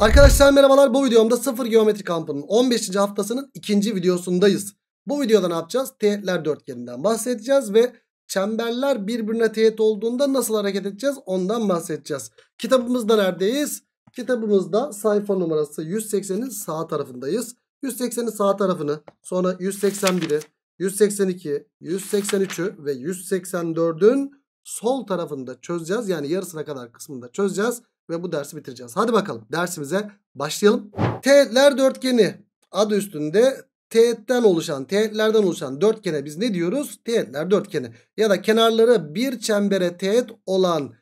Arkadaşlar merhabalar bu videomda sıfır geometri kampının 15. haftasının ikinci videosundayız. Bu videoda ne yapacağız? Teğetler dörtgeninden bahsedeceğiz ve çemberler birbirine teğet olduğunda nasıl hareket edeceğiz ondan bahsedeceğiz. Kitabımızda neredeyiz? Kitabımızda sayfa numarası 180'in sağ tarafındayız. 180'in sağ tarafını sonra 181'i 182, 183'ü ve 184'ün sol tarafında çözeceğiz. Yani yarısına kadar kısmında çözeceğiz ve bu dersi bitireceğiz. Hadi bakalım dersimize başlayalım. Teğetler dörtgeni adı üstünde teğetten oluşan, teğetlerden oluşan dörtgene biz ne diyoruz? Teğetler dörtgeni. Ya da kenarları bir çembere teğet olan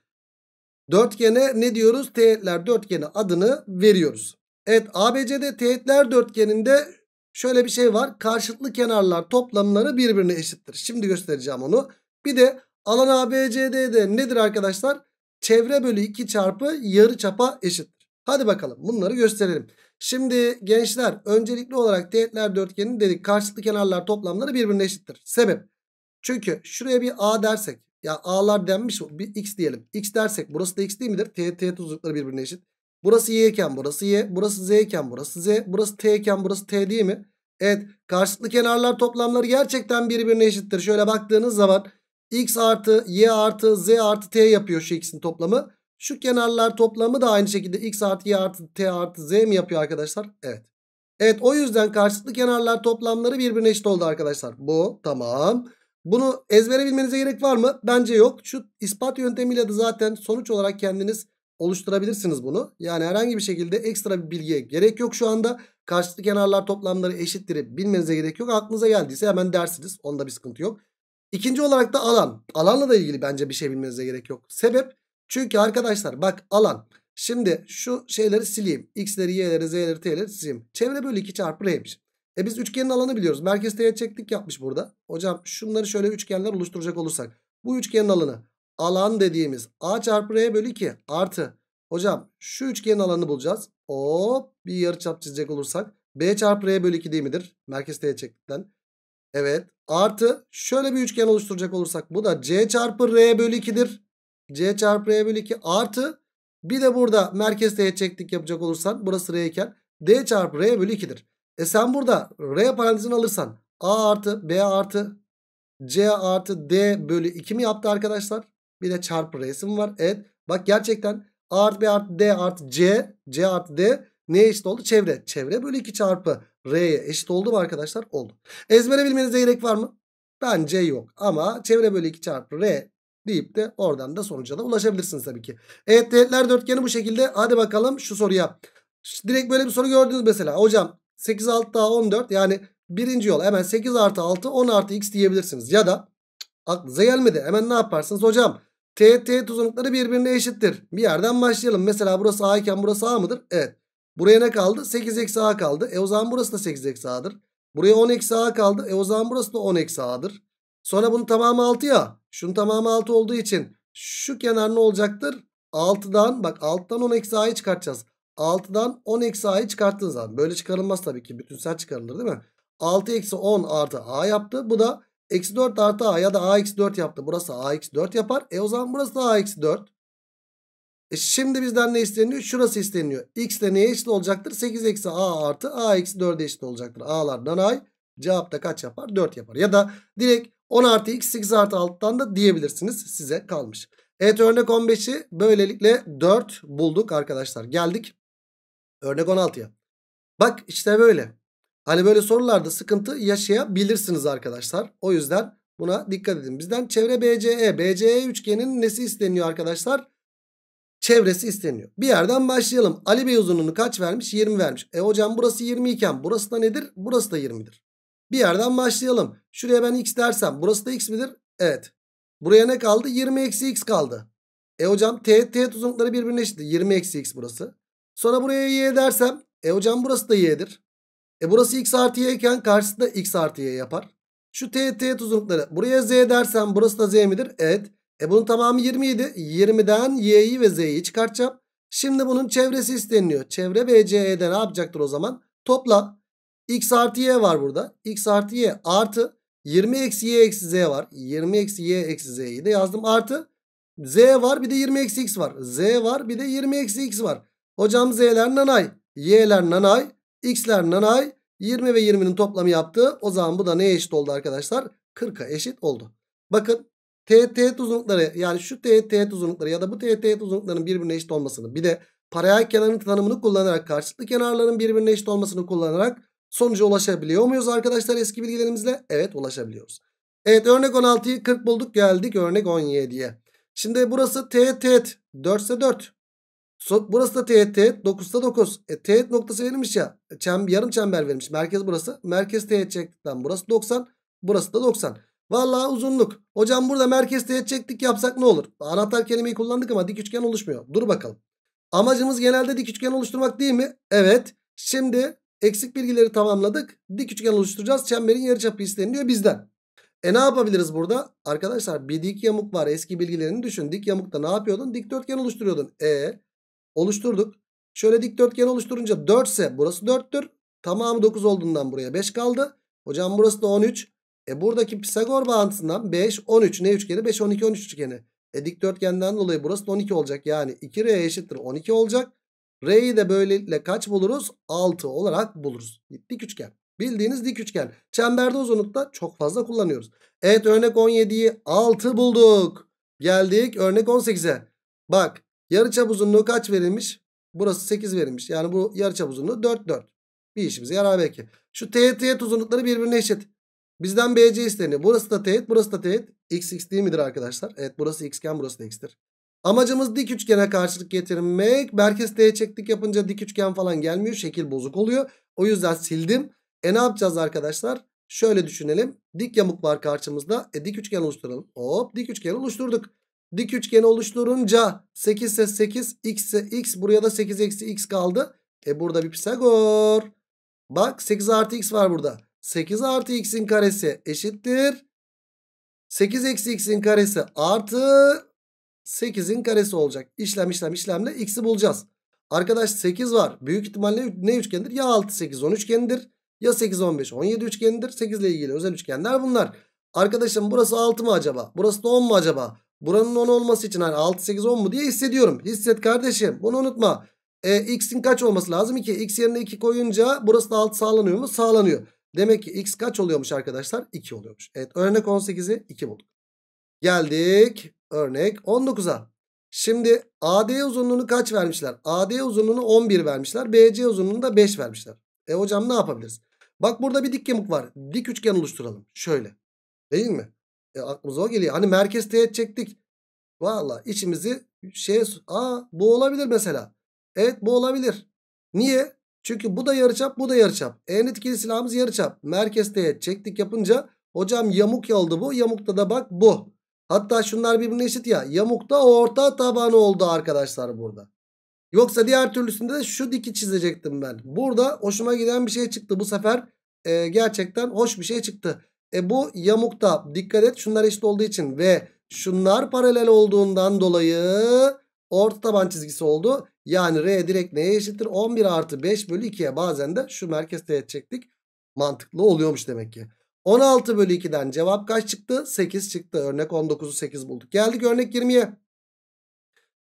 dörtgene ne diyoruz? Teğetler dörtgeni adını veriyoruz. Evet ABC'de teğetler dörtgeninde şöyle bir şey var. Karşıtlı kenarlar toplamları birbirine eşittir. Şimdi göstereceğim onu. Bir de alan ABCD'de nedir arkadaşlar? çevre bölü 2 çarpı yarı çapa eşittir. Hadi bakalım bunları gösterelim. Şimdi gençler öncelikli olarak teğetler dörtgenin dedik karşılıklı kenarlar toplamları birbirine eşittir. Sebep? Çünkü şuraya bir A dersek ya A'lar denmiş bir X diyelim. X dersek burası da X değil midir? T, T uzunlukları birbirine eşit. Burası Y iken burası Y. Burası Z iken burası Z. Burası T iken burası T değil mi? Evet karşılıklı kenarlar toplamları gerçekten birbirine eşittir. Şöyle baktığınız zaman X artı Y artı Z artı T yapıyor şu X'in toplamı. Şu kenarlar toplamı da aynı şekilde X artı Y artı T artı Z mi yapıyor arkadaşlar? Evet. Evet o yüzden karşılıklı kenarlar toplamları birbirine eşit oldu arkadaşlar. Bu tamam. Bunu ezbere bilmenize gerek var mı? Bence yok. Şu ispat yöntemiyle de zaten sonuç olarak kendiniz oluşturabilirsiniz bunu. Yani herhangi bir şekilde ekstra bir bilgiye gerek yok şu anda. Karşılıklı kenarlar toplamları eşittir bilmenize gerek yok. Aklınıza geldiyse hemen dersiniz. Onda bir sıkıntı yok. İkinci olarak da alan. Alanla da ilgili bence bir şey bilmenize gerek yok. Sebep çünkü arkadaşlar bak alan. Şimdi şu şeyleri sileyim. X'leri, Y'leri, Z'leri, T'leri sileyim. Çevre bölü 2 çarpı R'ymiş. E biz üçgenin alanı biliyoruz. Merkez teğet çektik yapmış burada. Hocam şunları şöyle üçgenler oluşturacak olursak. Bu üçgenin alanı. Alan dediğimiz A çarpı R bölü 2 artı. Hocam şu üçgenin alanını bulacağız. Hop bir yarıçap çizecek olursak. B çarpı R bölü 2 değil midir? Merkez T'ye çektikten. Evet. Artı şöyle bir üçgen oluşturacak olursak bu da C çarpı R bölü 2'dir. C çarpı R bölü 2 artı bir de burada merkez teğet çektik yapacak olursan burası R iken D çarpı R bölü 2'dir. E sen burada R parantezini alırsan A artı B artı C artı D bölü 2 mi yaptı arkadaşlar? Bir de çarpı mi var. Evet. Bak gerçekten A artı B artı D artı C. C artı D ne eşit oldu? Çevre. Çevre bölü 2 çarpı R'ye eşit oldu mu arkadaşlar? Oldu. Ezbere bilmenize gerek var mı? Bence yok. Ama çevre bölü 2 çarpı R deyip de oradan da sonuca da ulaşabilirsiniz tabii ki. Evet teğetler dörtgeni bu şekilde. Hadi bakalım şu soruya. Direkt böyle bir soru gördünüz mesela. Hocam 8 6 daha 14 yani birinci yol hemen 8 artı 6 10 artı x diyebilirsiniz. Ya da aklınıza gelmedi hemen ne yaparsınız hocam? T, T uzunlukları birbirine eşittir. Bir yerden başlayalım. Mesela burası A iken burası A mıdır? Evet. Buraya ne kaldı? 8 eksi a kaldı. E o zaman burası da 8 eksi a'dır. Buraya 10 eksi a kaldı. E o zaman burası da 10 eksi a'dır. Sonra bunun tamamı 6 ya. Şunun tamamı 6 olduğu için şu kenar ne olacaktır? 6'dan bak 6'dan 10 eksi a'yı çıkartacağız. 6'dan 10 eksi a'yı çıkarttığın zaman. Böyle çıkarılmaz tabii ki. Bütünsel çıkarılır değil mi? 6 eksi 10 artı a yaptı. Bu da eksi 4 artı a ya da a eksi 4 yaptı. Burası a eksi 4 yapar. E o zaman burası da a eksi 4. E şimdi bizden ne isteniyor? Şurası isteniyor. X de neye eşit olacaktır? 8 eksi a artı a eksi 4'e eşit olacaktır. A'lardan ay. Cevap da kaç yapar? 4 yapar. Ya da direkt 10 artı x 8 artı 6'dan da diyebilirsiniz. Size kalmış. Evet örnek 15'i böylelikle 4 bulduk arkadaşlar. Geldik örnek 16'ya. Bak işte böyle. Hani böyle sorularda sıkıntı yaşayabilirsiniz arkadaşlar. O yüzden buna dikkat edin. Bizden çevre BCE. BCE üçgenin nesi isteniyor arkadaşlar? çevresi isteniyor. Bir yerden başlayalım. Ali Bey uzunluğunu kaç vermiş? 20 vermiş. E hocam burası 20 iken burası da nedir? Burası da 20'dir. Bir yerden başlayalım. Şuraya ben x dersem burası da x midir? Evet. Buraya ne kaldı? 20 eksi x kaldı. E hocam t, teğet uzunlukları birbirine eşit. 20 eksi x burası. Sonra buraya y dersem e hocam burası da y'dir. E burası x artı y iken karşısında x artı y yapar. Şu t, teğet uzunlukları buraya z dersem burası da z midir? Evet. E bunun tamamı 27. 20'den y'yi ve z'yi çıkartacağım. Şimdi bunun çevresi isteniliyor. Çevre BCE'de ne yapacaktır o zaman? Topla. X artı y var burada. X artı y artı 20 eksi y eksi z var. 20 eksi y eksi z'yi de yazdım. Artı z var bir de 20 eksi x var. Z var bir de 20 eksi x var. Hocam z'ler nanay. Y'ler nanay. X'ler nanay. 20 ve 20'nin toplamı yaptı. O zaman bu da neye eşit oldu arkadaşlar? 40'a eşit oldu. Bakın T teğet uzunlukları yani şu T teğet uzunlukları ya da bu T teğet uzunluklarının birbirine eşit olmasını bir de paralel kenarın tanımını kullanarak karşılıklı kenarların birbirine eşit olmasını kullanarak sonuca ulaşabiliyor muyuz arkadaşlar eski bilgilerimizle? Evet ulaşabiliyoruz. Evet örnek 16'yı 40 bulduk geldik örnek 17'ye. Şimdi burası T teğet 4 ise 4. Burası da teğet teğet 9'da 9. E, teğet noktası verilmiş ya. Çem, yarım çember verilmiş. Merkez burası. Merkez teğet çektikten burası 90. Burası da 90. Vallahi uzunluk. Hocam burada merkez teğet çektik yapsak ne olur? Anahtar kelimeyi kullandık ama dik üçgen oluşmuyor. Dur bakalım. Amacımız genelde dik üçgen oluşturmak değil mi? Evet. Şimdi eksik bilgileri tamamladık. Dik üçgen oluşturacağız. Çemberin yarıçapı isteniliyor bizden. E ne yapabiliriz burada? Arkadaşlar bir dik yamuk var. Eski bilgilerini düşün. Dik yamukta ne yapıyordun? Dikdörtgen oluşturuyordun. E oluşturduk. Şöyle dikdörtgen oluşturunca 4 ise burası 4'tür. Tamamı 9 olduğundan buraya 5 kaldı. Hocam burası da 13. E buradaki Pisagor bağıntısından 5, 13. Ne üçgeni? 5, 12, 13 üçgeni. E dikdörtgenden dolayı burası da 12 olacak. Yani 2R eşittir 12 olacak. R'yi de böylelikle kaç buluruz? 6 olarak buluruz. Dik üçgen. Bildiğiniz dik üçgen. Çemberde uzunlukta çok fazla kullanıyoruz. Evet örnek 17'yi 6 bulduk. Geldik örnek 18'e. Bak yarıçap uzunluğu kaç verilmiş? Burası 8 verilmiş. Yani bu yarıçap uzunluğu 4 4. Bir işimize yarar belki. Şu teğet teğet uzunlukları birbirine eşit. Bizden BC isteniyor. Burası da teğet burası da teğet. X X değil midir arkadaşlar? Evet burası x'ken burası da x'tir. Amacımız dik üçgene karşılık getirmek. Merkez teğet çektik yapınca dik üçgen falan gelmiyor. Şekil bozuk oluyor. O yüzden sildim. E ne yapacağız arkadaşlar? Şöyle düşünelim. Dik yamuk var karşımızda. E dik üçgen oluşturalım. Hop dik üçgen oluşturduk. Dik üçgeni oluşturunca 8 ise 8 x ise x buraya da 8 eksi x kaldı. E burada bir Pisagor. Bak 8 artı x var burada. 8 artı x'in karesi eşittir. 8 eksi x'in karesi artı 8'in karesi olacak. İşlem işlem işlemle x'i bulacağız. Arkadaş 8 var. Büyük ihtimalle ne üçgendir? Ya 6 8 10 üçgendir. Ya 8 15 17 üçgendir. 8 ile ilgili özel üçgenler bunlar. Arkadaşım burası 6 mı acaba? Burası da 10 mu acaba? Buranın 10 olması için hani 6 8 10 mu diye hissediyorum. Hisset kardeşim. Bunu unutma. E, x'in kaç olması lazım? 2. X yerine 2 koyunca burası da 6 sağlanıyor mu? Sağlanıyor. Demek ki x kaç oluyormuş arkadaşlar? 2 oluyormuş. Evet örnek 18'i 2 bulduk. Geldik örnek 19'a. Şimdi AD uzunluğunu kaç vermişler? AD uzunluğunu 11 vermişler. BC uzunluğunu da 5 vermişler. E hocam ne yapabiliriz? Bak burada bir dik yamuk var. Dik üçgen oluşturalım. Şöyle. Değil mi? E aklımıza o geliyor. Hani merkez teğet çektik. Valla içimizi şeye... Aa bu olabilir mesela. Evet bu olabilir. Niye? Çünkü bu da yarıçap bu da yarıçap. En etkili silahımız yarıçap. Merkezde çektik yapınca hocam yamuk yoldu bu. Yamukta da bak bu. Hatta şunlar birbirine eşit ya. Yamukta orta tabanı oldu arkadaşlar burada. Yoksa diğer türlüsünde de şu diki çizecektim ben. Burada hoşuma giden bir şey çıktı. Bu sefer e, gerçekten hoş bir şey çıktı. E bu yamukta dikkat et şunlar eşit olduğu için ve şunlar paralel olduğundan dolayı orta taban çizgisi oldu. Yani R direkt neye eşittir? 11 artı 5 bölü 2'ye bazen de şu merkez teğet çektik. Mantıklı oluyormuş demek ki. 16 bölü 2'den cevap kaç çıktı? 8 çıktı. Örnek 19'u 8 bulduk. Geldik örnek 20'ye.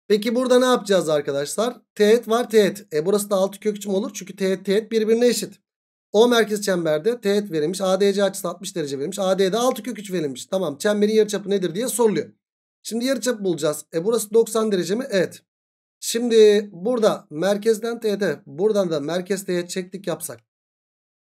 Peki burada ne yapacağız arkadaşlar? Teğet var teğet. E burası da 6 kökçüm olur. Çünkü teğet teğet birbirine eşit. O merkez çemberde teğet verilmiş. ADC açısı 60 derece verilmiş. AD'de 6 kök 3 verilmiş. Tamam çemberin yarıçapı nedir diye soruluyor. Şimdi yarıçapı bulacağız. E burası 90 derece mi? Evet. Şimdi burada merkezden T'de buradan da merkez T'ye çektik yapsak.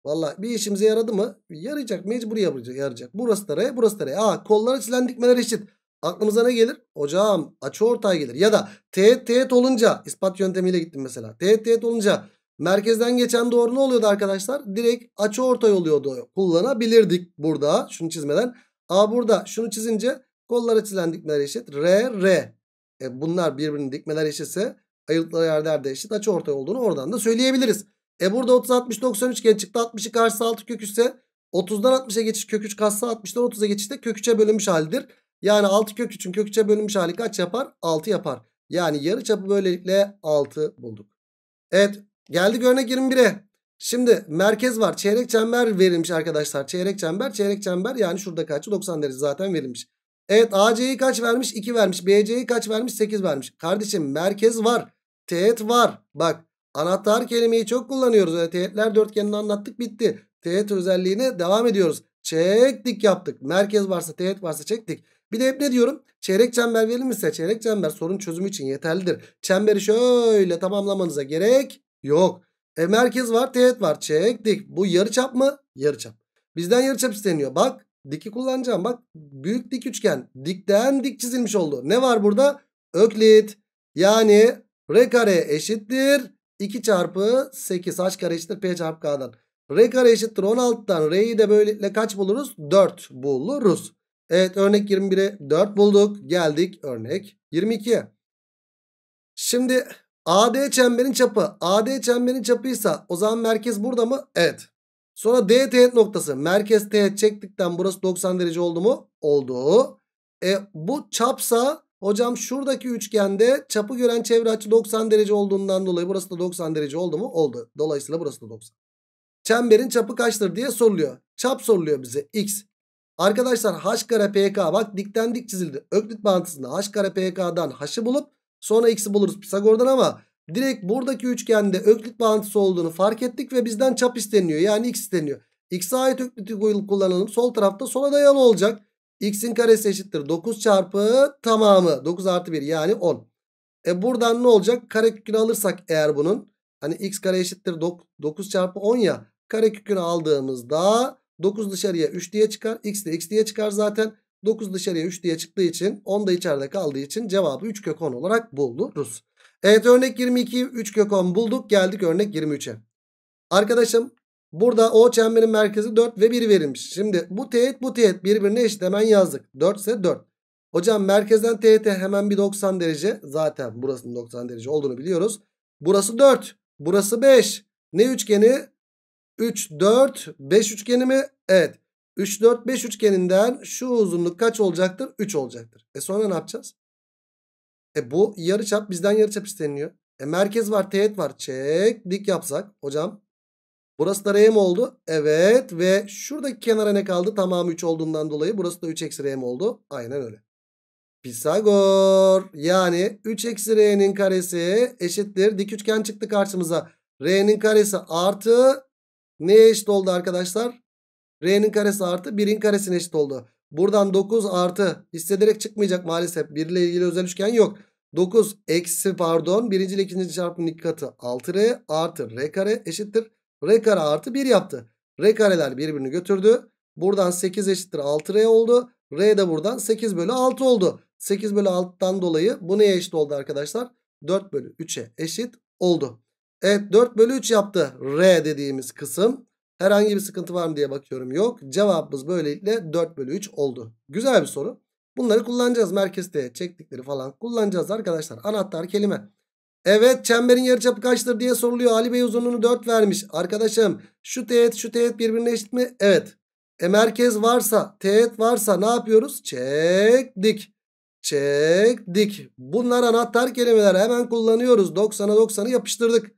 Valla bir işimize yaradı mı? Yarayacak mecbur yarayacak. Burası da R burası da R. Aa kolları çilen dikmeler eşit. Aklımıza ne gelir? Hocam açı ortaya gelir. Ya da teğet teğet olunca ispat yöntemiyle gittim mesela. Teğet teğet olunca merkezden geçen doğru ne oluyordu arkadaşlar? Direkt açı ortay oluyordu. Kullanabilirdik burada şunu çizmeden. A burada şunu çizince kollara çilen dikmeler eşit. R R e, bunlar birbirini dikmeler eşitse ayırtıkları yerlerde eşit açı ortaya olduğunu oradan da söyleyebiliriz. E burada 30 60 90 üçgen çıktı 60'ı karşısı 6 kök 30'dan 60'a geçiş kök 3 katsa 60'dan 30'a geçişte kök 3'e bölünmüş halidir. Yani 6 kök 3'ün kök 3'e bölünmüş hali kaç yapar? 6 yapar. Yani yarı çapı böylelikle 6 bulduk. Evet geldi örnek 21'e. Şimdi merkez var. Çeyrek çember verilmiş arkadaşlar. Çeyrek çember, çeyrek çember yani şurada kaç? 90 derece zaten verilmiş. Evet AC'yi kaç vermiş? 2 vermiş. BC'yi kaç vermiş? 8 vermiş. Kardeşim merkez var. Teğet var. Bak anahtar kelimeyi çok kullanıyoruz. Öyle teğetler dörtgenini anlattık bitti. Teğet özelliğine devam ediyoruz. Çektik yaptık. Merkez varsa teğet varsa çektik. Bir de hep ne diyorum? Çeyrek çember verilmişse çeyrek çember sorun çözümü için yeterlidir. Çemberi şöyle tamamlamanıza gerek yok. E merkez var teğet var çektik. Bu yarı çap mı? Yarı çap. Bizden yarı çap isteniyor. Bak Diki kullanacağım bak. Büyük dik üçgen. Dikten dik çizilmiş oldu. Ne var burada? Öklit. Yani R kare eşittir 2 çarpı 8. H kare eşittir P çarpı K'dan. R kare eşittir 16'dan. R'yi de böylelikle kaç buluruz? 4 buluruz. Evet örnek 21'e 4 bulduk. Geldik örnek 22'ye. Şimdi AD çemberin çapı. AD çemberin çapıysa o zaman merkez burada mı? Evet. Sonra D teğet noktası. Merkez teğet çektikten burası 90 derece oldu mu? Oldu. E, bu çapsa hocam şuradaki üçgende çapı gören çevre açı 90 derece olduğundan dolayı burası da 90 derece oldu mu? Oldu. Dolayısıyla burası da 90. Çemberin çapı kaçtır diye soruluyor. Çap soruluyor bize. X. Arkadaşlar h kare pk bak dikten dik çizildi. Öklit bağıntısında h kare pk'dan h'ı bulup sonra x'i buluruz Pisagor'dan ama Direkt buradaki üçgende öklit bağıntısı olduğunu fark ettik ve bizden çap isteniyor. Yani x isteniyor. X'e ait öklit'i kullanalım. Sol tarafta sola dayalı olacak. X'in karesi eşittir 9 çarpı tamamı. 9 artı 1 yani 10. E buradan ne olacak? Karekökünü alırsak eğer bunun. Hani x kare eşittir 9 çarpı 10 ya. Karekökünü aldığımızda 9 dışarıya 3 diye çıkar. X de x diye çıkar zaten. 9 dışarıya 3 diye çıktığı için 10 da içeride kaldığı için cevabı 3 kök 10 olarak buluruz. Evet örnek 22 3 kök 10 bulduk. Geldik örnek 23'e. Arkadaşım burada O çemberin merkezi 4 ve 1 verilmiş. Şimdi bu teğet bu teğet birbirine eşit hemen yazdık. 4 ise 4. Hocam merkezden teğete hemen bir 90 derece. Zaten burasının 90 derece olduğunu biliyoruz. Burası 4. Burası 5. Ne üçgeni? 3, 4, 5 üçgeni mi? Evet. 3, 4, 5 üçgeninden şu uzunluk kaç olacaktır? 3 olacaktır. E sonra ne yapacağız? E bu yarı çap bizden yarı çap isteniyor. E merkez var teğet var. Çek dik yapsak hocam. Burası da R mi oldu? Evet ve şuradaki kenara ne kaldı? Tamamı 3 olduğundan dolayı burası da 3 eksi R mi oldu? Aynen öyle. Pisagor yani 3 eksi R'nin karesi eşittir. Dik üçgen çıktı karşımıza. R'nin karesi artı neye eşit oldu arkadaşlar? R'nin karesi artı 1'in karesine eşit oldu. Buradan 9 artı hissederek çıkmayacak maalesef. 1 ile ilgili özel üçgen yok. 9 eksi pardon birinci ile ikinci çarpımın iki katı 6R artı R kare eşittir. R kare artı 1 yaptı. R kareler birbirini götürdü. Buradan 8 eşittir 6R oldu. R de buradan 8 bölü 6 oldu. 8 bölü 6'dan dolayı bu neye eşit oldu arkadaşlar? 4 bölü 3'e eşit oldu. Evet 4 bölü 3 yaptı R dediğimiz kısım. Herhangi bir sıkıntı var mı diye bakıyorum. Yok. Cevabımız böylelikle 4 bölü 3 oldu. Güzel bir soru. Bunları kullanacağız. merkezde çektikleri falan kullanacağız arkadaşlar. Anahtar kelime. Evet çemberin yarıçapı kaçtır diye soruluyor. Ali Bey uzunluğunu 4 vermiş. Arkadaşım şu teğet şu teğet birbirine eşit mi? Evet. E merkez varsa teğet varsa ne yapıyoruz? Çektik. Çektik. Bunlar anahtar kelimeler. Hemen kullanıyoruz. 90'a 90'ı yapıştırdık.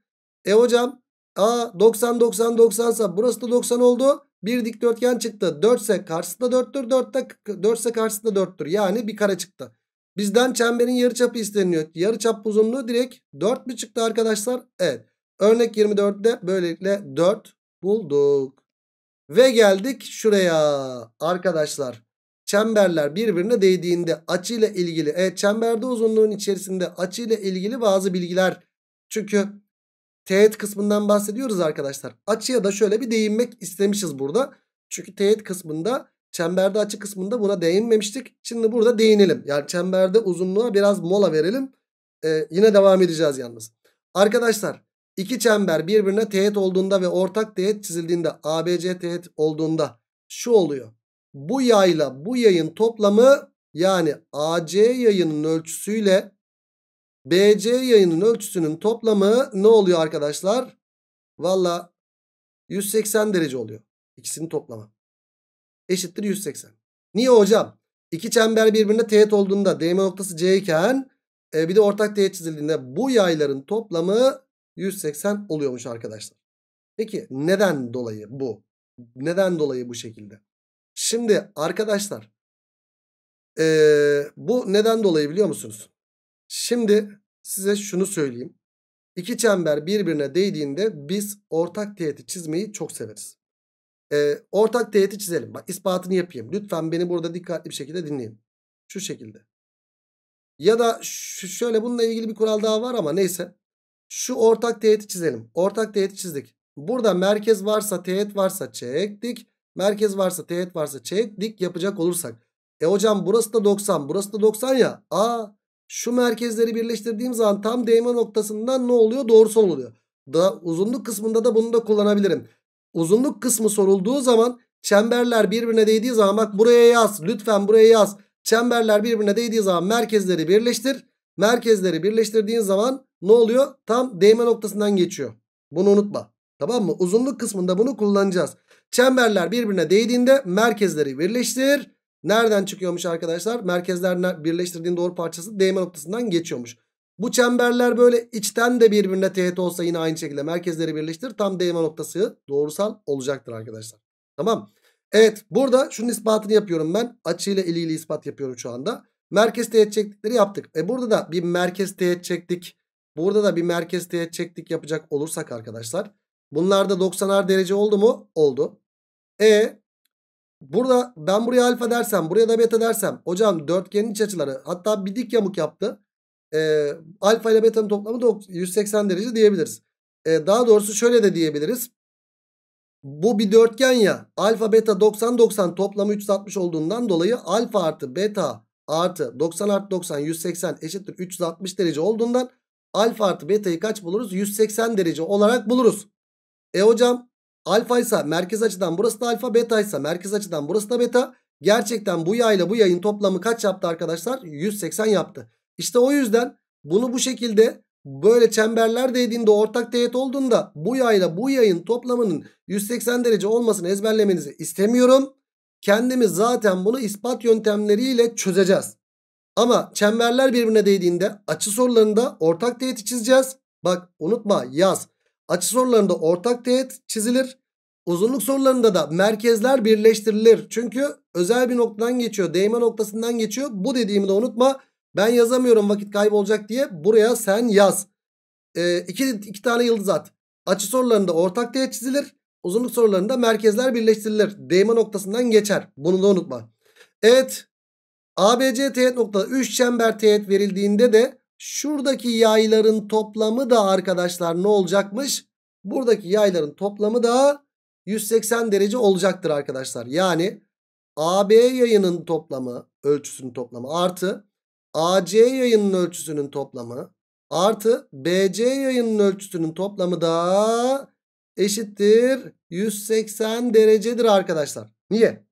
E hocam A 90 90 90 ise burası da 90 oldu. Bir dikdörtgen çıktı. 4 ise karşısı da 4'tür. 4, de, 4 ise 4'tür. Yani bir kare çıktı. Bizden çemberin yarıçapı isteniyor. Yarıçap uzunluğu direkt 4 mü çıktı arkadaşlar? Evet. Örnek 24'te böylelikle 4 bulduk. Ve geldik şuraya arkadaşlar. Çemberler birbirine değdiğinde açıyla ilgili. Evet çemberde uzunluğun içerisinde açıyla ilgili bazı bilgiler. Çünkü teğet kısmından bahsediyoruz arkadaşlar. Açıya da şöyle bir değinmek istemişiz burada. Çünkü teğet kısmında çemberde açı kısmında buna değinmemiştik. Şimdi burada değinelim. Yani çemberde uzunluğa biraz mola verelim. Ee, yine devam edeceğiz yalnız. Arkadaşlar iki çember birbirine teğet olduğunda ve ortak teğet çizildiğinde ABC teğet olduğunda şu oluyor. Bu yayla bu yayın toplamı yani AC yayının ölçüsüyle BC yayının ölçüsünün toplamı ne oluyor arkadaşlar? Valla 180 derece oluyor. İkisinin toplamı. Eşittir 180. Niye hocam? İki çember birbirine teğet olduğunda DM noktası C iken e, bir de ortak teğet çizildiğinde bu yayların toplamı 180 oluyormuş arkadaşlar. Peki neden dolayı bu? Neden dolayı bu şekilde? Şimdi arkadaşlar ee, bu neden dolayı biliyor musunuz? Şimdi size şunu söyleyeyim. İki çember birbirine değdiğinde biz ortak teğeti çizmeyi çok severiz. Ee, ortak teğeti çizelim. Bak ispatını yapayım. Lütfen beni burada dikkatli bir şekilde dinleyin. Şu şekilde. Ya da şöyle bununla ilgili bir kural daha var ama neyse. Şu ortak teğeti çizelim. Ortak teğeti çizdik. Burada merkez varsa teğet varsa çektik. Merkez varsa teğet varsa çektik yapacak olursak. E hocam burası da 90 burası da 90 ya. Aa şu merkezleri birleştirdiğim zaman tam değme noktasından ne oluyor? Doğrusal oluyor. Da, uzunluk kısmında da bunu da kullanabilirim. Uzunluk kısmı sorulduğu zaman çemberler birbirine değdiği zaman bak buraya yaz. Lütfen buraya yaz. Çemberler birbirine değdiği zaman merkezleri birleştir. Merkezleri birleştirdiğin zaman ne oluyor? Tam değme noktasından geçiyor. Bunu unutma. Tamam mı? Uzunluk kısmında bunu kullanacağız. Çemberler birbirine değdiğinde merkezleri birleştir. Nereden çıkıyormuş arkadaşlar? Merkezler birleştirdiğin doğru parçası değme noktasından geçiyormuş. Bu çemberler böyle içten de birbirine teğet olsa yine aynı şekilde merkezleri birleştir. Tam değme noktası doğrusal olacaktır arkadaşlar. Tamam. Evet burada şunun ispatını yapıyorum ben. Açıyla iliyle ispat yapıyorum şu anda. Merkez teğet çektikleri yaptık. E burada da bir merkez teğet çektik. Burada da bir merkez teğet çektik yapacak olursak arkadaşlar. Bunlar da 90'ar derece oldu mu? Oldu. E Burada ben buraya alfa dersem buraya da beta dersem hocam dörtgenin iç açıları hatta bir dik yamuk yaptı. E, alfa ile beta'nın toplamı da 180 derece diyebiliriz. E, daha doğrusu şöyle de diyebiliriz. Bu bir dörtgen ya alfa beta 90 90 toplamı 360 olduğundan dolayı alfa artı beta artı 90 artı 90 180 eşittir 360 derece olduğundan alfa artı beta'yı kaç buluruz? 180 derece olarak buluruz. E hocam Alfa ise merkez açıdan burası da alfa. Beta ise merkez açıdan burası da beta. Gerçekten bu yayla bu yayın toplamı kaç yaptı arkadaşlar? 180 yaptı. İşte o yüzden bunu bu şekilde böyle çemberler değdiğinde ortak teğet olduğunda bu yayla bu yayın toplamının 180 derece olmasını ezberlemenizi istemiyorum. Kendimiz zaten bunu ispat yöntemleriyle çözeceğiz. Ama çemberler birbirine değdiğinde açı sorularında ortak teğeti çizeceğiz. Bak unutma yaz. Açı sorularında ortak teğet çizilir. Uzunluk sorularında da merkezler birleştirilir. Çünkü özel bir noktadan geçiyor. Değme noktasından geçiyor. Bu dediğimi de unutma. Ben yazamıyorum vakit kaybolacak diye. Buraya sen yaz. Ee, iki, iki tane yıldız at. Açı sorularında ortak teğet çizilir. Uzunluk sorularında merkezler birleştirilir. Değme noktasından geçer. Bunu da unutma. Evet. ABC teğet noktada 3 çember teğet verildiğinde de Şuradaki yayların toplamı da arkadaşlar ne olacakmış? Buradaki yayların toplamı da 180 derece olacaktır arkadaşlar. Yani AB yayının toplamı ölçüsünün toplamı artı AC yayının ölçüsünün toplamı artı BC yayının ölçüsünün toplamı da eşittir 180 derecedir arkadaşlar. Niye?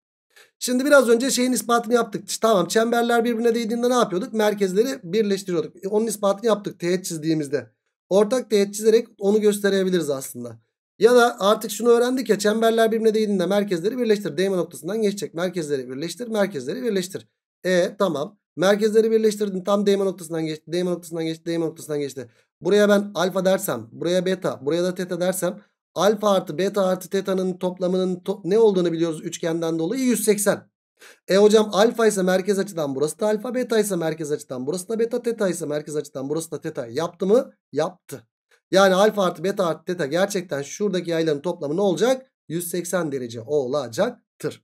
Şimdi biraz önce şeyin ispatını yaptık. Tamam çemberler birbirine değdiğinde ne yapıyorduk? Merkezleri birleştiriyorduk. E, onun ispatını yaptık teğet çizdiğimizde. Ortak teğet çizerek onu gösterebiliriz aslında. Ya da artık şunu öğrendik ya çemberler birbirine değdiğinde merkezleri birleştir. Değme noktasından geçecek. Merkezleri birleştir, merkezleri birleştir. E tamam. Merkezleri birleştirdin. Tam değme noktasından geçti. Değme noktasından geçti. Değme noktasından geçti. Buraya ben alfa dersem, buraya beta, buraya da teta dersem alfa artı beta artı teta'nın toplamının to ne olduğunu biliyoruz üçgenden dolayı 180. E hocam alfa ise merkez açıdan burası da alfa beta ise merkez açıdan burası da beta teta ise merkez açıdan burası da teta yaptı mı? Yaptı. Yani alfa artı beta artı teta gerçekten şuradaki yayların toplamı ne olacak? 180 derece olacaktır.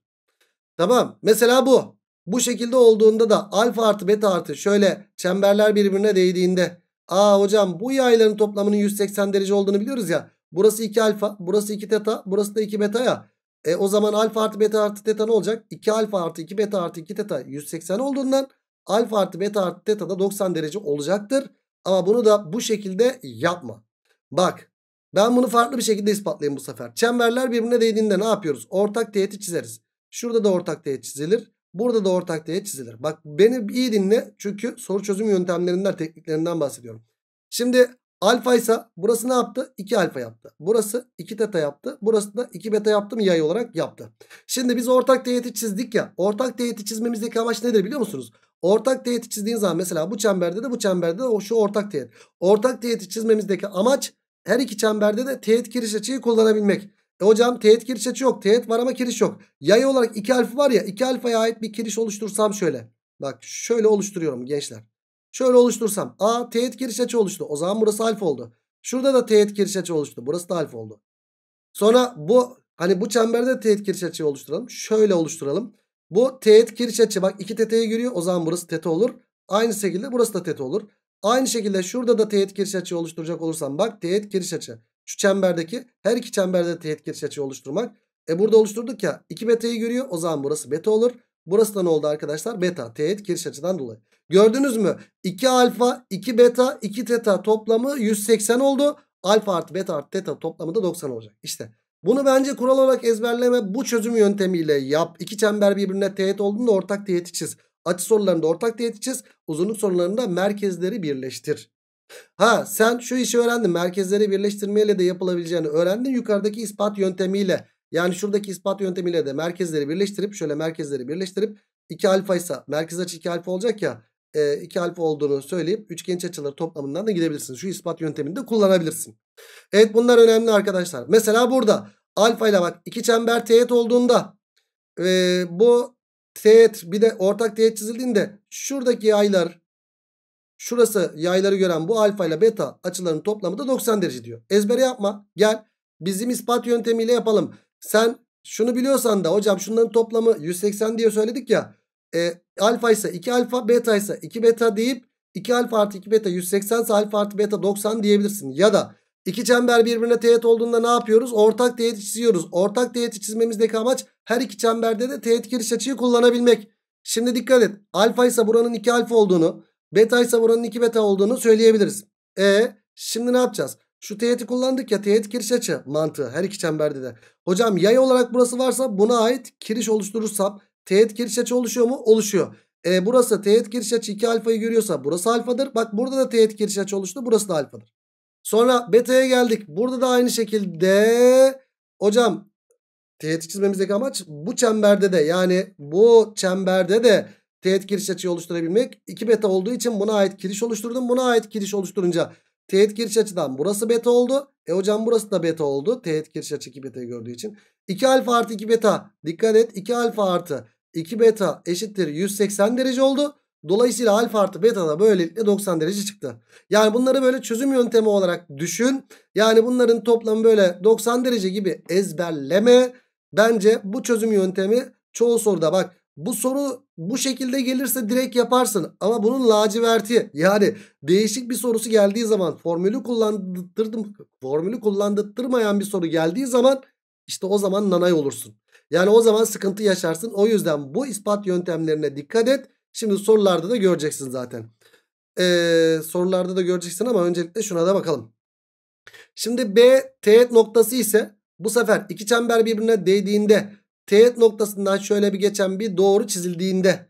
Tamam mesela bu. Bu şekilde olduğunda da alfa artı beta artı şöyle çemberler birbirine değdiğinde. Aa hocam bu yayların toplamının 180 derece olduğunu biliyoruz ya. Burası 2 alfa. Burası 2 teta. Burası da 2 beta ya. E, o zaman alfa artı beta artı teta ne olacak? 2 alfa artı 2 beta artı 2 teta 180 olduğundan alfa artı beta artı teta da 90 derece olacaktır. Ama bunu da bu şekilde yapma. Bak ben bunu farklı bir şekilde ispatlayayım bu sefer. Çemberler birbirine değdiğinde ne yapıyoruz? Ortak teğeti çizeriz. Şurada da ortak teğet çizilir. Burada da ortak teğet çizilir. Bak beni iyi dinle çünkü soru çözüm yöntemlerinden, tekniklerinden bahsediyorum. Şimdi Alfa ise burası ne yaptı? 2 alfa yaptı. Burası 2 teta yaptı. Burası da 2 beta yaptı mı yay olarak yaptı. Şimdi biz ortak teğeti çizdik ya. Ortak teğeti çizmemizdeki amaç nedir biliyor musunuz? Ortak teğeti çizdiğin zaman mesela bu çemberde de bu çemberde de şu ortak teğet. Ortak teğeti çizmemizdeki amaç her iki çemberde de teğet kiriş açıyı kullanabilmek. E hocam teğet kiriş açı yok. Teğet var ama kiriş yok. Yay olarak 2 alfa var ya 2 alfaya ait bir kiriş oluştursam şöyle. Bak şöyle oluşturuyorum gençler. Şöyle oluştursam. A teğet giriş açı oluştu. O zaman burası alfa oldu. Şurada da teğet giriş açı oluştu. Burası da alfa oldu. Sonra bu hani bu çemberde teğet giriş açıyı oluşturalım. Şöyle oluşturalım. Bu teğet giriş açı bak iki teteye giriyor. O zaman burası tete olur. Aynı şekilde burası da tete olur. Aynı şekilde şurada da teğet giriş açı oluşturacak olursam bak teğet giriş açı. Şu çemberdeki her iki çemberde teğet giriş açı oluşturmak. E burada oluşturduk ya iki beta'yı görüyor. O zaman burası beta olur. Burası da ne oldu arkadaşlar? Beta. Teğet giriş açıdan dolayı. Gördünüz mü? 2 alfa, 2 beta, 2 teta toplamı 180 oldu. Alfa artı beta artı teta toplamı da 90 olacak. İşte bunu bence kural olarak ezberleme bu çözüm yöntemiyle yap. İki çember birbirine teğet olduğunda ortak teğeti çiz. Açı sorularında ortak teğeti çiz. Uzunluk sorularında merkezleri birleştir. Ha sen şu işi öğrendin. Merkezleri birleştirmeyle de yapılabileceğini öğrendin. Yukarıdaki ispat yöntemiyle yani şuradaki ispat yöntemiyle de merkezleri birleştirip şöyle merkezleri birleştirip 2 alfa ise merkez açı 2 alfa olacak ya 2 e, alfa olduğunu söyleyip üçgenç açıları toplamından da gidebilirsin. Şu ispat yöntemini de kullanabilirsin. Evet bunlar önemli arkadaşlar. Mesela burada alfa ile bak iki çember teğet olduğunda e, bu teğet bir de ortak teğet çizildiğinde şuradaki yaylar şurası yayları gören bu alfa ile beta açılarının toplamı da 90 derece diyor. Ezbere yapma gel bizim ispat yöntemiyle yapalım. Sen şunu biliyorsan da hocam şunların toplamı 180 diye söyledik ya. E, alfa ise 2 alfa beta ise 2 beta deyip 2 alfa artı 2 beta 180 ise alfa artı beta 90 diyebilirsin. Ya da iki çember birbirine teğet olduğunda ne yapıyoruz? Ortak teğet çiziyoruz. Ortak teğeti çizmemizdeki amaç her iki çemberde de teğet giriş açıyı kullanabilmek. Şimdi dikkat et. Alfa ise buranın 2 alfa olduğunu, beta ise buranın 2 beta olduğunu söyleyebiliriz. E şimdi ne yapacağız? Şu teğeti kullandık ya teğet kiriş açı mantığı her iki çemberde de. Hocam yay olarak burası varsa buna ait kiriş oluşturursam teğet kiriş açı oluşuyor mu? Oluşuyor. E, burası teğet kiriş açı 2 alfayı görüyorsa burası alfadır. Bak burada da teğet kiriş açı oluştu burası da alfadır. Sonra beta'ya geldik. Burada da aynı şekilde hocam teğet çizmemizdeki amaç bu çemberde de yani bu çemberde de teğet kiriş açıyı oluşturabilmek. 2 beta olduğu için buna ait kiriş oluşturdum. Buna ait kiriş oluşturunca Teğet giriş açıdan burası beta oldu. E hocam burası da beta oldu. Teğet giriş açı 2 beta gördüğü için. 2 alfa artı 2 beta. Dikkat et 2 alfa artı 2 beta eşittir 180 derece oldu. Dolayısıyla alfa artı beta da böylelikle 90 derece çıktı. Yani bunları böyle çözüm yöntemi olarak düşün. Yani bunların toplamı böyle 90 derece gibi ezberleme. Bence bu çözüm yöntemi çoğu soruda bak bu soru bu şekilde gelirse direkt yaparsın. Ama bunun laciverti yani değişik bir sorusu geldiği zaman formülü kullandırdım formülü kullandırmayan bir soru geldiği zaman işte o zaman nanay olursun. Yani o zaman sıkıntı yaşarsın. O yüzden bu ispat yöntemlerine dikkat et. Şimdi sorularda da göreceksin zaten. Ee, sorularda da göreceksin ama öncelikle şuna da bakalım. Şimdi B T noktası ise bu sefer iki çember birbirine değdiğinde teğet noktasından şöyle bir geçen bir doğru çizildiğinde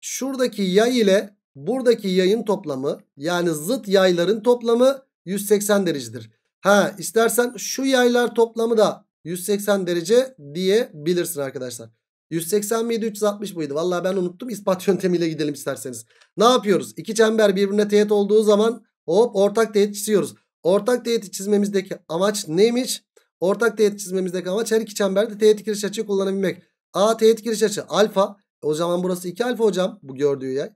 şuradaki yay ile buradaki yayın toplamı yani zıt yayların toplamı 180 derecedir. Ha istersen şu yaylar toplamı da 180 derece diyebilirsin arkadaşlar. 180 miydi 360 mıydı? Valla ben unuttum. İspat yöntemiyle gidelim isterseniz. Ne yapıyoruz? İki çember birbirine teğet olduğu zaman hop ortak teğet çiziyoruz. Ortak teğeti çizmemizdeki amaç neymiş? Ortak teğet çizmemizdeki amaç her iki çemberde teğet giriş açı kullanabilmek. A teğet giriş açı alfa. E, o zaman burası 2 alfa hocam bu gördüğü yay.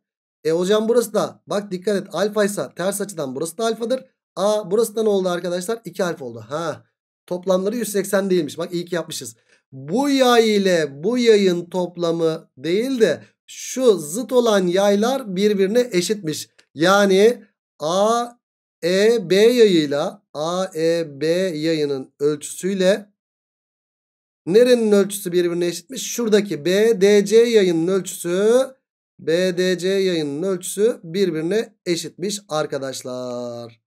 E hocam burası da bak dikkat et alfaysa ters açıdan burası da alfadır. A burası da ne oldu arkadaşlar? 2 alfa oldu. Ha toplamları 180 değilmiş. Bak iyi ki yapmışız. Bu yay ile bu yayın toplamı değil de şu zıt olan yaylar birbirine eşitmiş. Yani A E B yayıyla AEB yayının ölçüsüyle nerenin ölçüsü birbirine eşitmiş? Şuradaki BDC yayının ölçüsü BDC yayının ölçüsü birbirine eşitmiş arkadaşlar.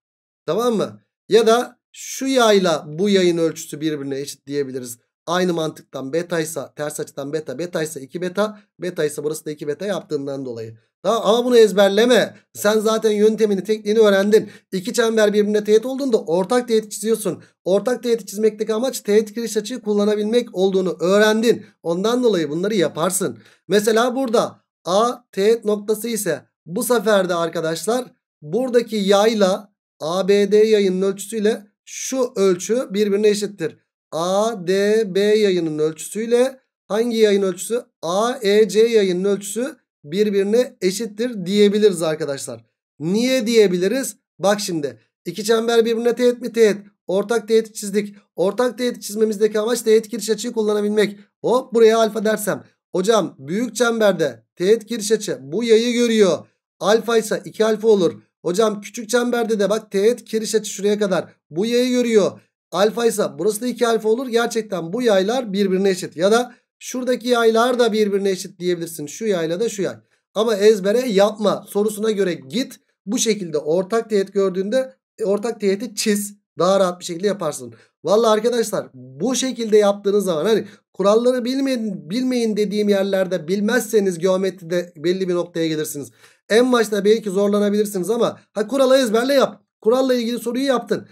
Tamam mı? Ya da şu yayla bu yayın ölçüsü birbirine eşit diyebiliriz. Aynı mantıktan beta ise ters açıdan beta. Beta ise 2 beta. Beta ise burası da 2 beta yaptığından dolayı. Tamam ama bunu ezberleme. Sen zaten yöntemini tekniğini öğrendin. İki çember birbirine teğet olduğunda ortak teğet çiziyorsun. Ortak teğet çizmekteki amaç teğet giriş açıyı kullanabilmek olduğunu öğrendin. Ondan dolayı bunları yaparsın. Mesela burada A teğet noktası ise bu sefer de arkadaşlar buradaki yayla ABD yayının ölçüsüyle şu ölçü birbirine eşittir. ADB yayının ölçüsüyle hangi yayın ölçüsü? AEC yayının ölçüsü birbirine eşittir diyebiliriz arkadaşlar. Niye diyebiliriz? Bak şimdi iki çember birbirine teğet mi teğet? Ortak teğet çizdik. Ortak teğet çizmemizdeki amaç teğet giriş açıyı kullanabilmek. Hop buraya alfa dersem. Hocam büyük çemberde teğet giriş açı bu yayı görüyor. Alfa ise 2 alfa olur. Hocam küçük çemberde de bak teğet giriş açı şuraya kadar. Bu yayı görüyor alfa ise burası da 2 alfa olur. Gerçekten bu yaylar birbirine eşit. Ya da şuradaki yaylar da birbirine eşit diyebilirsin. Şu yayla da şu yay. Ama ezbere yapma sorusuna göre git. Bu şekilde ortak teğet gördüğünde e, ortak teğeti çiz. Daha rahat bir şekilde yaparsın. Valla arkadaşlar bu şekilde yaptığınız zaman hani kuralları bilmeyin, bilmeyin dediğim yerlerde bilmezseniz geometride belli bir noktaya gelirsiniz. En başta belki zorlanabilirsiniz ama ha kuralı ezberle yap. Kuralla ilgili soruyu yaptın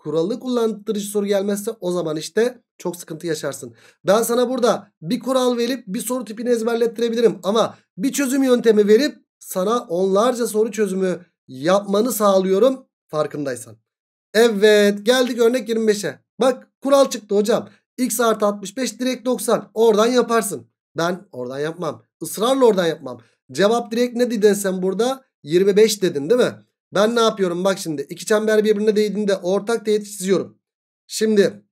kuralı kullandırıcı soru gelmezse o zaman işte çok sıkıntı yaşarsın. Ben sana burada bir kural verip bir soru tipini ezberlettirebilirim ama bir çözüm yöntemi verip sana onlarca soru çözümü yapmanı sağlıyorum farkındaysan. Evet geldik örnek 25'e. Bak kural çıktı hocam. X artı 65 direkt 90 oradan yaparsın. Ben oradan yapmam. Israrla oradan yapmam. Cevap direkt ne dedin sen burada? 25 dedin değil mi? Ben ne yapıyorum? Bak şimdi iki çember birbirine değdiğinde ortak teğet çiziyorum. Şimdi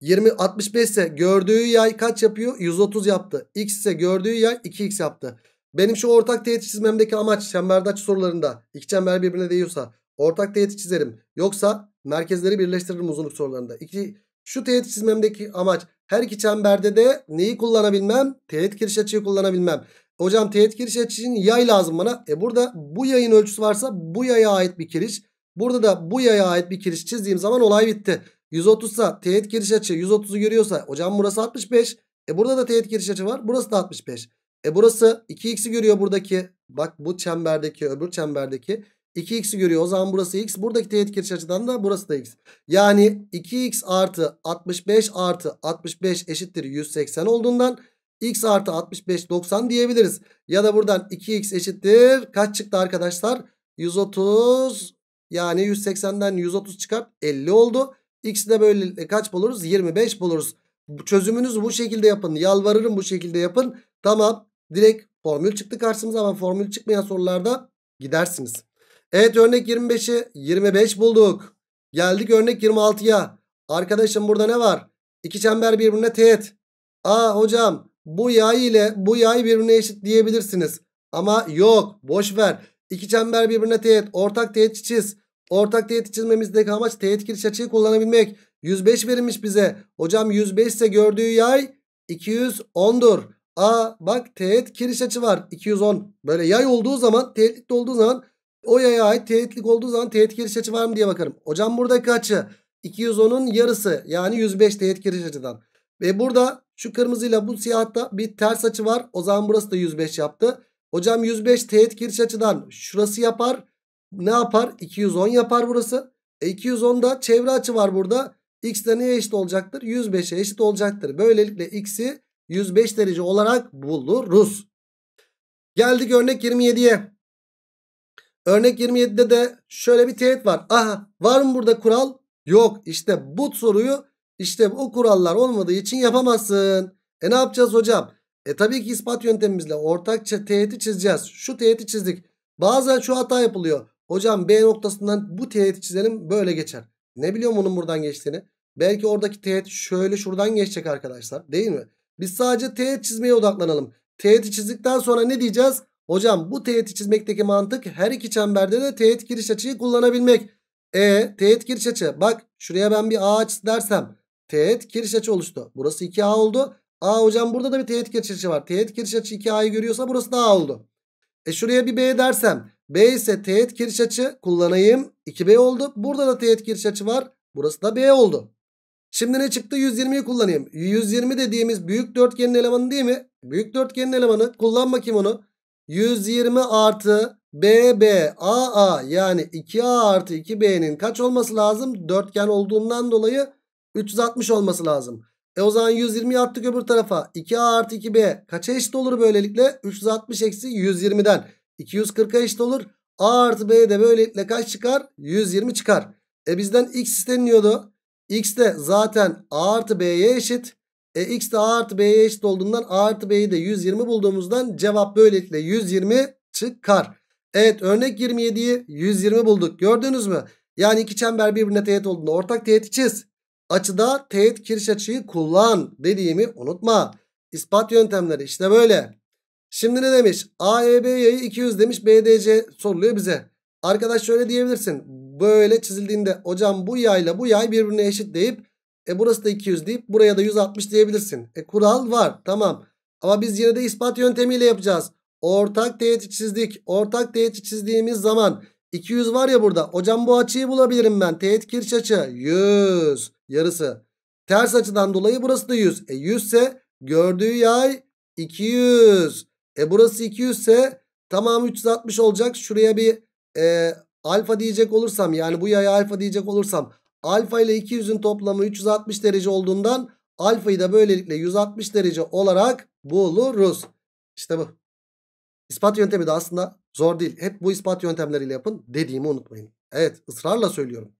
20 65 ise gördüğü yay kaç yapıyor? 130 yaptı. X ise gördüğü yay 2x yaptı. Benim şu ortak teğet çizmemdeki amaç çemberde açı sorularında iki çember birbirine değiyorsa ortak teğet çizerim. Yoksa merkezleri birleştiririm uzunluk sorularında. İki, şu teğet çizmemdeki amaç her iki çemberde de neyi kullanabilmem? Teğet giriş açıyı kullanabilmem. Hocam teğet kiriş için yay lazım bana. E burada bu yayın ölçüsü varsa bu yaya ait bir kiriş. Burada da bu yaya ait bir kiriş çizdiğim zaman olay bitti. 130 ise teğet kiriş açı 130'u görüyorsa hocam burası 65. E burada da teğet kiriş açı var. Burası da 65. E burası 2x'i görüyor buradaki. Bak bu çemberdeki öbür çemberdeki. 2x'i görüyor. O zaman burası x. Buradaki teğet kiriş açıdan da burası da x. Yani 2x artı 65 artı 65 eşittir 180 olduğundan x artı 65 90 diyebiliriz. Ya da buradan 2x eşittir. Kaç çıktı arkadaşlar? 130 yani 180'den 130 çıkar 50 oldu. X'i de böyle kaç buluruz? 25 buluruz. çözümünüz bu şekilde yapın. Yalvarırım bu şekilde yapın. Tamam. Direkt formül çıktı karşımıza ama formül çıkmayan sorularda gidersiniz. Evet örnek 25'i 25 bulduk. Geldik örnek 26'ya. Arkadaşım burada ne var? İki çember birbirine teğet. Aa hocam bu yay ile bu yay birbirine eşit diyebilirsiniz. Ama yok boş ver. İki çember birbirine teğet. Ortak teğet çiz. Ortak teğet çizmemizdeki amaç teğet giriş açıyı kullanabilmek. 105 verilmiş bize. Hocam 105 ise gördüğü yay 210'dur. A bak teğet kiriş açı var 210. Böyle yay olduğu zaman teğetlik olduğu zaman o yaya ait teğetlik olduğu zaman teğet kiriş açı var mı diye bakarım. Hocam buradaki açı 210'un yarısı yani 105 teğet kiriş açıdan. Ve burada şu kırmızıyla bu siyahta bir ters açı var. O zaman burası da 105 yaptı. Hocam 105 teğet giriş açıdan şurası yapar. Ne yapar? 210 yapar burası. E 210'da çevre açı var burada. X de neye eşit olacaktır? 105'e eşit olacaktır. Böylelikle X'i 105 derece olarak buluruz. Geldik örnek 27'ye. Örnek 27'de de şöyle bir teğet var. Aha var mı burada kural? Yok. İşte bu soruyu işte o kurallar olmadığı için yapamazsın. E ne yapacağız hocam? E tabii ki ispat yöntemimizle ortak teğeti çizeceğiz. Şu teğeti çizdik. Bazen şu hata yapılıyor. Hocam B noktasından bu teğeti çizelim böyle geçer. Ne biliyorum onun buradan geçtiğini. Belki oradaki teğet şöyle şuradan geçecek arkadaşlar. Değil mi? Biz sadece teğet çizmeye odaklanalım. Teğeti çizdikten sonra ne diyeceğiz? Hocam bu teğeti çizmekteki mantık her iki çemberde de teğet giriş açıyı kullanabilmek. E teğet giriş açı. Bak şuraya ben bir A açısı dersem. Teğet kiriş açı oluştu. Burası 2A oldu. A hocam burada da bir teğet kiriş açı var. Teğet kiriş açı 2A'yı görüyorsa burası da A oldu. E şuraya bir B dersem. B ise teğet kiriş açı kullanayım. 2B oldu. Burada da teğet kiriş açı var. Burası da B oldu. Şimdi ne çıktı? 120'yi kullanayım. 120 dediğimiz büyük dörtgenin elemanı değil mi? Büyük dörtgenin elemanı. Kullan bakayım onu. 120 artı BB AA yani 2A artı 2B'nin kaç olması lazım? Dörtgen olduğundan dolayı 360 olması lazım. E o zaman 120 attık öbür tarafa. 2A artı 2B kaça eşit olur böylelikle? 360 eksi 120'den. 240'a eşit olur. A artı B de böylelikle kaç çıkar? 120 çıkar. E bizden x isteniyordu. X de zaten A artı B'ye eşit. E x de A artı B'ye eşit olduğundan A artı B'yi de 120 bulduğumuzdan cevap böylelikle 120 çıkar. Evet örnek 27'yi 120 bulduk. Gördünüz mü? Yani iki çember birbirine teğet olduğunda ortak teğet çiz. Açıda teğet kiriş açıyı kullan dediğimi unutma. İspat yöntemleri işte böyle. Şimdi ne demiş? AEB yayı 200 demiş. BDC soruluyor bize. Arkadaş şöyle diyebilirsin. Böyle çizildiğinde hocam bu yayla bu yay birbirine eşit deyip e burası da 200 deyip buraya da 160 diyebilirsin. E kural var tamam. Ama biz yine de ispat yöntemiyle yapacağız. Ortak teğeti çizdik. Ortak teğeti çizdiğimiz zaman 200 var ya burada. Hocam bu açıyı bulabilirim ben. Teğet kirş açı 100 yarısı. Ters açıdan dolayı burası da 100. E 100 ise gördüğü yay 200. E burası 200 ise tamamı 360 olacak. Şuraya bir e, alfa diyecek olursam yani bu yaya alfa diyecek olursam alfa ile 200'ün toplamı 360 derece olduğundan alfayı da böylelikle 160 derece olarak buluruz. İşte bu. İspat yöntemi de aslında zor değil. Hep bu ispat yöntemleriyle yapın dediğimi unutmayın. Evet ısrarla söylüyorum.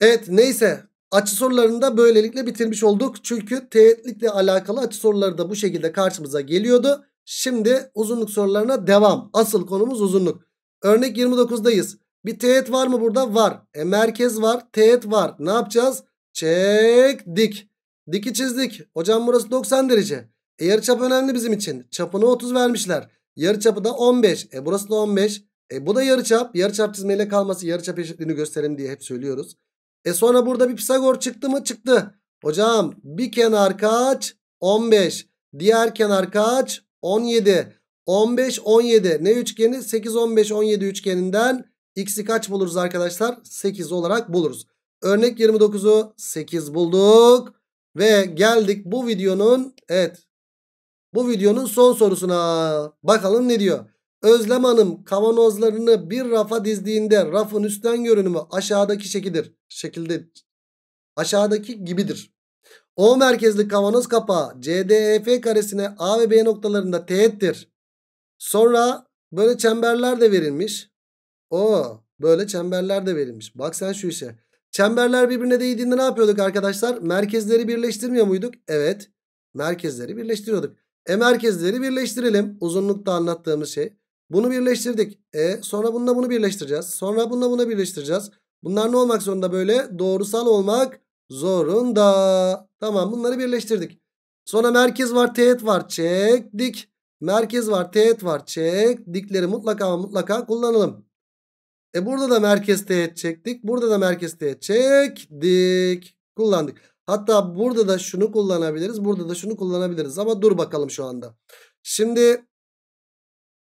Evet neyse açı sorularını da böylelikle bitirmiş olduk. Çünkü teğetlikle alakalı açı soruları da bu şekilde karşımıza geliyordu. Şimdi uzunluk sorularına devam. Asıl konumuz uzunluk. Örnek 29'dayız. Bir teğet var mı burada? Var. E merkez var. Teğet var. Ne yapacağız? Çek dik. Diki çizdik. Hocam burası 90 derece. E çap önemli bizim için. Çapını 30 vermişler. Yarıçapı da 15. E burası da 15. E bu da yarıçap. Yarıçap çizmeyle kalması yarıçap eşitliğini gösterin diye hep söylüyoruz. E sonra burada bir Pisagor çıktı mı? Çıktı. Hocam bir kenar kaç? 15. Diğer kenar kaç? 17. 15 17 ne üçgeni 8 15 17 üçgeninden x'i kaç buluruz arkadaşlar 8 olarak buluruz. Örnek 29'u 8 bulduk ve geldik bu videonun evet bu videonun son sorusuna bakalım ne diyor. Özlem Hanım kavanozlarını bir rafa dizdiğinde rafın üstten görünümü aşağıdaki şekildir. Şekilde aşağıdaki gibidir. O merkezli kavanoz kapağı CDEF karesine A ve B noktalarında teğettir. Sonra böyle çemberler de verilmiş. O böyle çemberler de verilmiş. Bak sen şu işe. Çemberler birbirine değdiğinde ne yapıyorduk arkadaşlar? Merkezleri birleştirmiyor muyduk? Evet. Merkezleri birleştiriyorduk. E merkezleri birleştirelim. Uzunlukta anlattığımız şey. Bunu birleştirdik. E sonra bununla bunu birleştireceğiz. Sonra bununla bunu birleştireceğiz. Bunlar ne olmak zorunda böyle? Doğrusal olmak zorunda. Tamam bunları birleştirdik. Sonra merkez var teğet var çek dik. Merkez var teğet var çek dikleri mutlaka mutlaka kullanalım. E burada da merkez teğet çektik. Burada da merkez teğet çektik. Kullandık. Hatta burada da şunu kullanabiliriz. Burada da şunu kullanabiliriz. Ama dur bakalım şu anda. Şimdi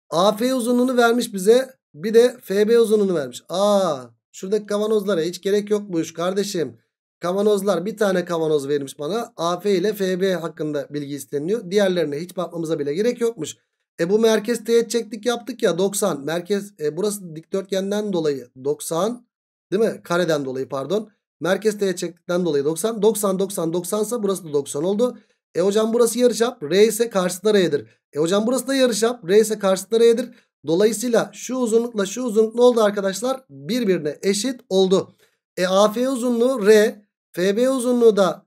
AF uzunluğunu vermiş bize. Bir de FB uzunluğunu vermiş. Aa, şuradaki kavanozlara hiç gerek yokmuş kardeşim. Kavanozlar bir tane kavanoz vermiş bana. AF ile FB hakkında bilgi isteniyor. Diğerlerine hiç bakmamıza bile gerek yokmuş. E bu merkez teğet çektik yaptık ya 90. Merkez e, burası dikdörtgenden dolayı 90 değil mi? Kareden dolayı pardon. Merkez teğet çektikten dolayı 90. 90 90 90 ise burası da 90 oldu. E hocam burası yarıçap. R ise karşısında R'dir. E hocam burası da yarıçap. R ise karşısında R'dir. Dolayısıyla şu uzunlukla şu uzunluk ne oldu arkadaşlar? Birbirine eşit oldu. E AF uzunluğu R. FB uzunluğu da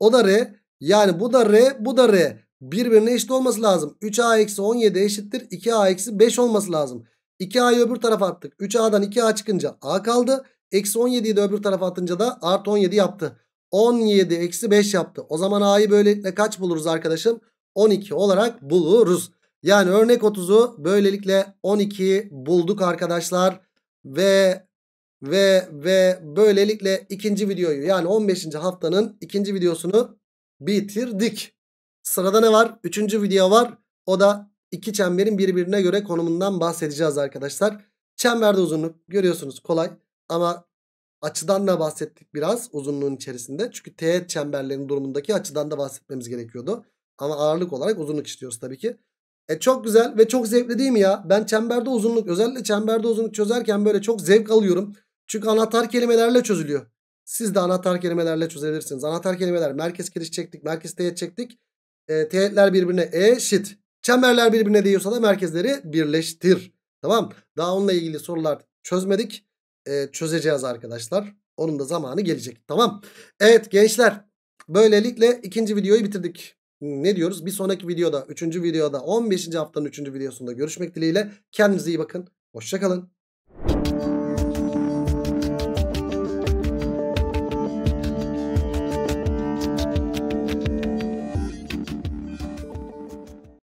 o da R. Yani bu da R bu da R. Birbirine eşit olması lazım. 3A-17 eşittir. 2A-5 olması lazım. 2A'yı öbür tarafa attık. 3A'dan 2A çıkınca A kaldı. Eksi 17'yi de öbür tarafa atınca da artı 17 yaptı. 17 eksi 5 yaptı. O zaman a'yı böylelikle kaç buluruz arkadaşım? 12 olarak buluruz. Yani örnek 30'u böylelikle 12 bulduk arkadaşlar. Ve ve ve böylelikle ikinci videoyu yani 15. haftanın ikinci videosunu bitirdik. Sırada ne var? Üçüncü video var. O da iki çemberin birbirine göre konumundan bahsedeceğiz arkadaşlar. Çemberde uzunluk görüyorsunuz kolay. Ama açıdan da bahsettik biraz uzunluğun içerisinde. Çünkü teğet çemberlerin durumundaki açıdan da bahsetmemiz gerekiyordu. Ama ağırlık olarak uzunluk istiyoruz tabii ki. E çok güzel ve çok zevkli değil mi ya? Ben çemberde uzunluk özellikle çemberde uzunluk çözerken böyle çok zevk alıyorum. Çünkü anahtar kelimelerle çözülüyor. Siz de anahtar kelimelerle çözebilirsiniz. Anahtar kelimeler merkez kiriş çektik, merkez teğet çektik. E, teğetler birbirine eşit. Çemberler birbirine değiyorsa da merkezleri birleştir. Tamam Daha onunla ilgili sorular çözmedik e, çözeceğiz arkadaşlar. Onun da zamanı gelecek. Tamam. Evet gençler böylelikle ikinci videoyu bitirdik. Ne diyoruz? Bir sonraki videoda, üçüncü videoda, 15. haftanın üçüncü videosunda görüşmek dileğiyle. Kendinize iyi bakın. Hoşçakalın.